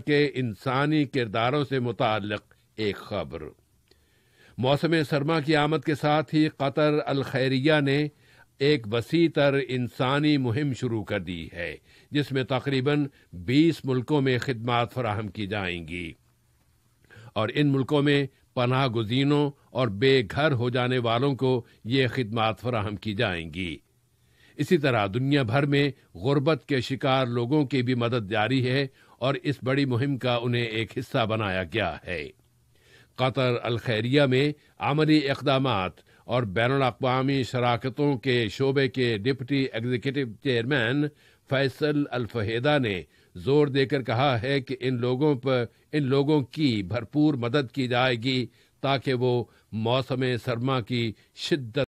के इंसानी किरदारों से मुतल एक खबर मौसम सरमा की आमद के साथ ही कतर अलखैरिया ने एक वसी तर इंसानी मुहिम शुरू कर दी है जिसमें तकरीबन 20 मुल्कों में खदमात फराहम की जाएंगी और इन मुल्कों में पनाह गुजीनों और बेघर हो जाने वालों को ये खदमात फराहम की जाएंगी इसी तरह दुनिया भर में गुर्बत के शिकार लोगों की भी मदद जारी है और इस बड़ी मुहिम का उन्हें एक हिस्सा बनाया गया है कतर अलखैरिया में आमली इकदाम और बैन अवी शराकतों के शोबे के डिप्टी एग्जीक्यूटिव चेयरमैन फैसल अलफहेदा ने जोर देकर कहा है कि इन लोगों पर इन लोगों की भरपूर मदद की जाएगी ताकि वो मौसम सरमा की शिद्दत